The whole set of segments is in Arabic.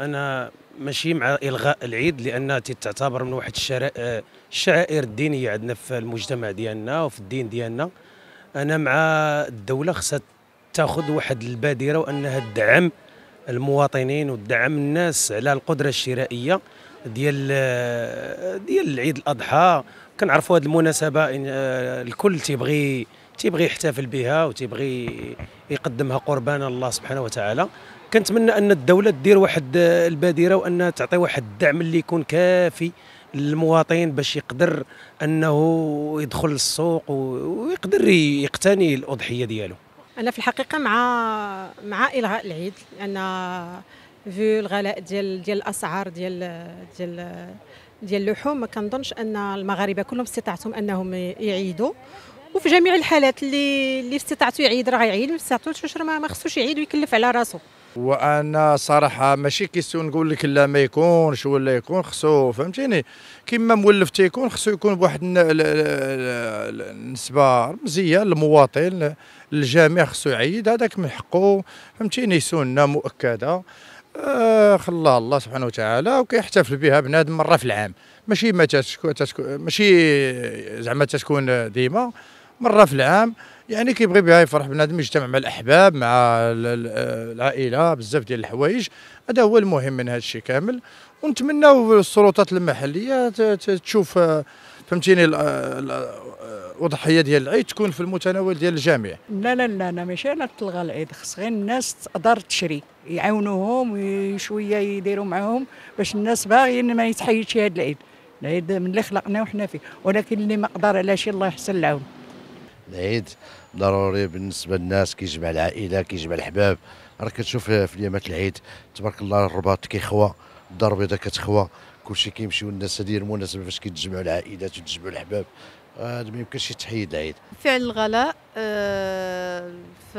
انا ماشي مع الغاء العيد لانها تعتبر من واحد الشعائر الدينيه عندنا في المجتمع ديالنا وفي الدين ديالنا انا مع الدوله خصها تاخذ واحد البادره وانها تدعم المواطنين وتدعم الناس على القدره الشرائيه ديال ديال عيد الاضحى كنعرفوا هذه المناسبه الكل تيبغي تيبغي يحتفل بها وتيبغي يقدمها قربان الله سبحانه وتعالى كنتمنى ان الدوله دير واحد آه، البادره وانها تعطي واحد الدعم اللي يكون كافي للمواطن باش يقدر انه يدخل للسوق ويقدر يقتني الاضحيه ديالو انا في الحقيقه مع مع الغاء العيد لان في الغلاء ديال ديال الاسعار ديال ديال ديال اللحوم ما كنظنش ان المغاربه كلهم استطاعتهم انهم يعيدوا وفي جميع الحالات اللي اللي استطاعتو يعيد راه يعيد ما استطاعتوش راه ما خصوش يعيد ويكلف على راسه وانا صراحه ماشي كيسيون نقول لك لا ما يكونش ولا يكون خصو فهمتيني كيما مولف تيكون خصو يكون بواحد النسبه رمزيه للمواطن الجامع خصو يعيد هذاك من حقه فهمتيني سنه مؤكده آه خلى الله سبحانه وتعالى وكيحتفل بها بنادم مره في العام ماشي ما تتكون ماشي زعما تتكون ديما مره في العام يعني كيبغي بها يفرح بنادم يجتمع مع الاحباب مع العائله بزاف ديال الحوايج هذا هو المهم من هذا الشيء كامل ونتمناو السلطات المحليه تشوف فهمتيني الوضحيه ديال العيد تكون في المتناول ديال الجميع لا لا لا ماشي انا تلغى العيد خص غير الناس تقدر تشري يعاونوهم شويه يديروا معاهم باش الناس باغيين ما يتحيدش هذا العيد العيد من اللي خلقناه وحنا فيه ولكن اللي ما قدر على شي الله يحسن العون العيد ضروري بالنسبه للناس كيجمع العائله كيجمع الحباب راك كتشوف في ليامات العيد تبارك الله الرباط كيخوى الدار البيضاء كتخوى كلشي كيمشيو والناس هذه المناسبه فاش كيتجمعوا العائلات وتجمعوا الحباب هذا آه، ما يمكنش يتحيد العيد فعل الغلاء آه في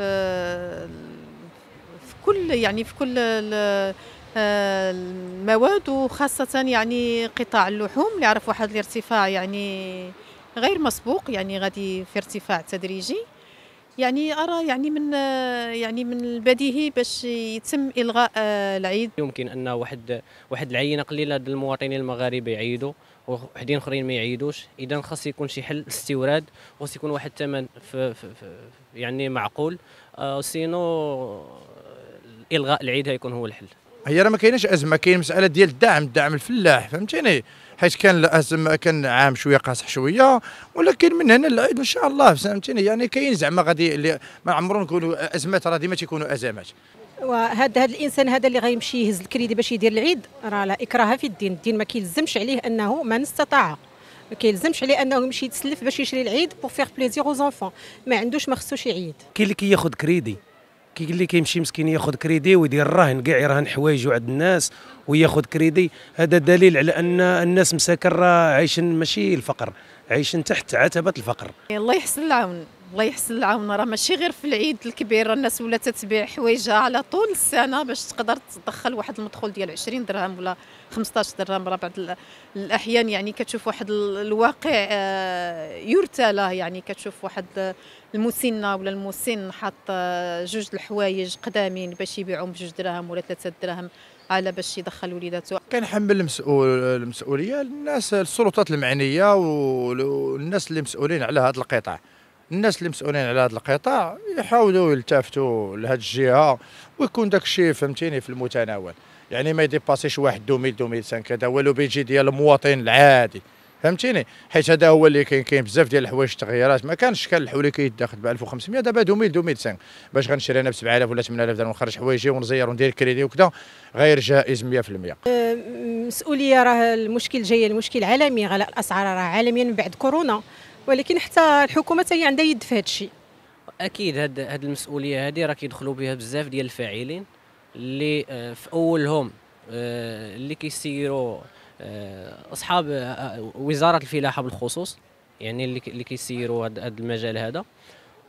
في كل يعني في كل آه، المواد وخاصه يعني قطاع اللحوم اللي عرف واحد الارتفاع يعني غير مسبوق يعني غادي في ارتفاع تدريجي يعني ارى يعني من يعني من البديهي باش يتم الغاء آه، العيد يمكن ان واحد واحد العينه قليله ديال المواطنين المغاربه يعيدوا وحدين اخرين ما يعيدوش اذا خاص يكون شي حل استوراد وخاص يكون واحد الثمن يعني معقول آه، سينو الغاء العيد هيكون هو الحل هي راه ما كايناش ازمه كاين مساله ديال الدعم الدعم الفلاح فهمتيني حيت كان الازم كان عام شويه قاصح شويه ولكن من هنا للعيد ان شاء الله فهمتني يعني كاين زعما غادي اللي ما عمرو نكونوا ازمات راه ديما تيكونوا ازمات وهذا هذا الانسان هذا اللي غيمشي يهز الكريدي باش يدير العيد راه لا اكراه في الدين الدين ما كيلزمش عليه انه من استطاع ما كيلزمش عليه انه يمشي يتسلف باش يشري العيد بور فيغ بليزيغ او ما عندوش ما خصوش يعيد كاين اللي كياخذ كريدي كي اللي كيمشي مسكين ياخذ كريدي ويدير الرهن كاع يرهن حوايجو عند الناس وياخذ كريدي هذا دليل على ان الناس مساكن راه عايشين ماشي الفقر عايشين تحت عتبه الفقر الله يحسن العون الله يحسن العون راه ماشي غير في العيد الكبير الناس ولات تبيع حوايجها على طول السنه باش تقدر تدخل واحد المدخول ديال 20 درهم ولا 15 درهم راه بعض الاحيان يعني كتشوف واحد الواقع آه، يرتلى يعني كتشوف واحد المسنه ولا المسن حاط آه، جوج الحوايج قدامين باش يبيعهم بجوج دراهم ولا ثلاثه دراهم على باش يدخل وليداته كنحمل المسؤول المسؤوليه للناس السلطات المعنيه والناس اللي مسؤولين على هذا القطاع الناس اللي مسؤولين على هذا القطاع يحاولوا يلتفتوا لهذه الجهه ويكون داك الشيء فهمتيني في المتناول يعني ما يديباسيش واحد 2000 2005 هذا هو لو بيجي ديال المواطن العادي فهمتيني حيت هذا هو اللي كاين كاين بزاف ديال الحوايج التغييرات ما كانش كان الحولي كيدخل ب 1500 دابا 2000 2005 باش غنشري انا ب 7000 ولا 8000 درهم ونخرج حوايجي ونزير وندير كريدي وكذا غير جائز 100% أه، مسؤوليه راه المشكل جايه المشكل عالمي غلاء الاسعار راه عالميا من بعد كورونا ولكن حتى الحكومه هي عندها يد في هذا الشيء اكيد هاد هاد المسؤوليه هذه راه كيدخلوا بها بزاف ديال الفاعلين اللي آه، في اولهم آه، اللي كيسيروا آه، اصحاب وزاره الفلاحه بالخصوص يعني اللي كيسيروا هذا المجال هذا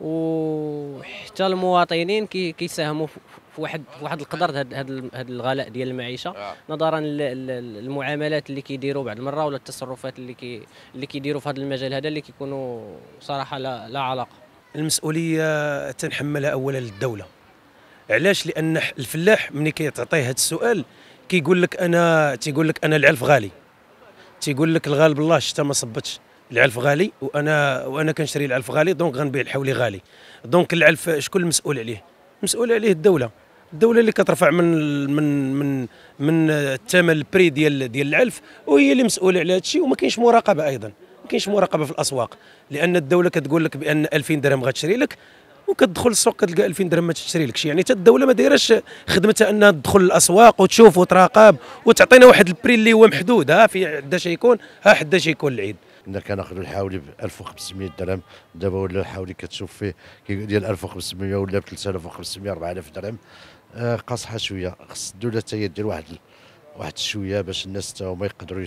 وحتى المواطنين كيساهموا في واحد في واحد القدر هذا الغلاء ديال المعيشه آه. نظرا للمعاملات اللي كيديروا بعض المره ولا التصرفات اللي كي اللي كيديروا في هذا المجال هذا اللي كيكونوا صراحه لا, لا علاقه المسؤوليه تنحملها اولا للدوله علاش لان الفلاح ملي كيتعطيه هذا السؤال كيقول لك انا تيقول لك انا العلف غالي تيقول لك الغالب الله الشتا ما صبتش العلف غالي وانا وانا كنشري العلف غالي دونك غنبيع الحولي غالي دونك العلف شكون المسؤول عليه مسؤول عليه الدوله الدوله اللي كترفع من من من من الثمن البري ديال ديال العلف وهي اللي مسؤوله على هذا الشيء وما كاينش مراقبه ايضا ما كاينش مراقبه في الاسواق لان الدوله كتقول لك بان 2000 درهم غتشري لك وكتدخل السوق كتلقى 2000 درهم ما تشري لكش يعني حتى الدوله ما دايرهش خدمتها انها تدخل الاسواق وتشوف وتراقب وتعطينا واحد البري اللي هو محدود ها في حدا شيكون ها حدا شيكون العيد كنا كناخذوا الحاولي ب 1500 درهم دابا ولا الحاولي كتشوف فيه ديال 1500 ولا ب 3500 4000 درهم آه، قاصحه شويه خص الدوله حتى هي دير واحد واحد شويه باش الناس حتى هما يقدروا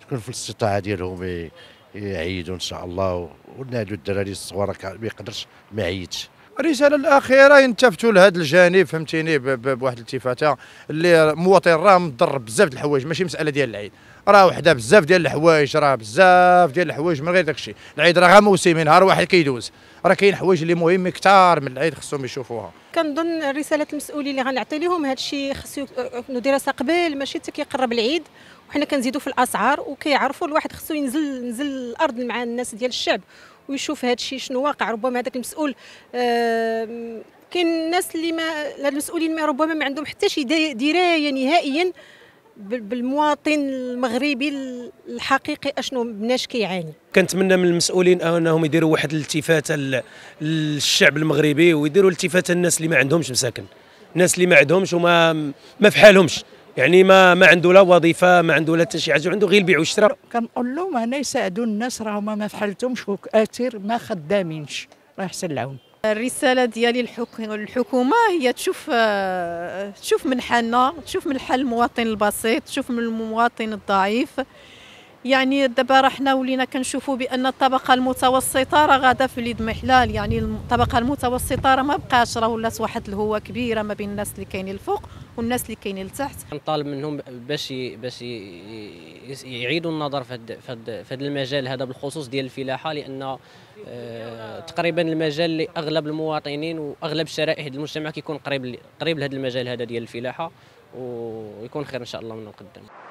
تكون في الاستطاعه ديالهم يعيدوا ان شاء الله ونادوا الدراري الصغار ما يقدرش ما يعيدش الرساله الاخيره ينتفتوا لهذا الجانب فهمتيني بواحد الالتفاته اللي مواطن راه مضر بزاف ديال الحوايج ماشي مساله ديال العيد راه وحده بزاف ديال الحوايج راه بزاف ديال الحوايج من غير داكشي العيد راه غير موسمي نهار واحد كيدوز راه كاين حوايج اللي مهمه كثار من العيد خصهم يشوفوها كنظن رساله المسؤولين اللي غنعطي لهم هذا الشيء خصو يكونوا آه، آه، دراسه قبل ماشي حتى كيقرب العيد وحنا كنزيدوا في الاسعار وكيعرفوا الواحد خصو ينزل ينزل الارض مع الناس ديال الشعب ويشوف هذا الشيء شنو واقع ربما هذاك المسؤول كاين الناس اللي ما المسؤولين ما ربما ما عندهم حتى شي درايه نهائيا بالمواطن المغربي الحقيقي اشنو بناش كيعاني كنتمنى من المسؤولين انهم يديروا واحد الالتفاته للشعب المغربي ويديروا التفاته للناس اللي ما عندهمش مساكن الناس اللي ما عندهمش وما ما في حالهمش يعني ما ما عنده لا وظيفه ما عنده لا حتى شي حاجه عنده غير البيع والشراء كنقول لهم انا يساعدوا الناس راهما ما فحلتهمش وكاثر ما خدامينش الله يحسن العون الرساله ديالي للحكومه هي تشوف آه، تشوف من حالنا تشوف من حال المواطن البسيط تشوف من المواطن الضعيف يعني دابا راه حنا ولينا كنشوفوا بان الطبقه المتوسطه راه غادا في اليد محلال يعني الطبقه المتوسطه راه ما بقاش راه ولات واحد الهوه كبيره ما بين الناس اللي كاينين الفوق والناس اللي كاينين لتحت نطالب منهم باش باش يعيدوا النظر في هذا في هذا المجال هذا بالخصوص ديال الفلاحه لان آه، تقريبا المجال اللي اغلب المواطنين واغلب شرائح المجتمع كيكون قريب قريب لهذا المجال هذا ديال الفلاحه ويكون خير ان شاء الله من القدام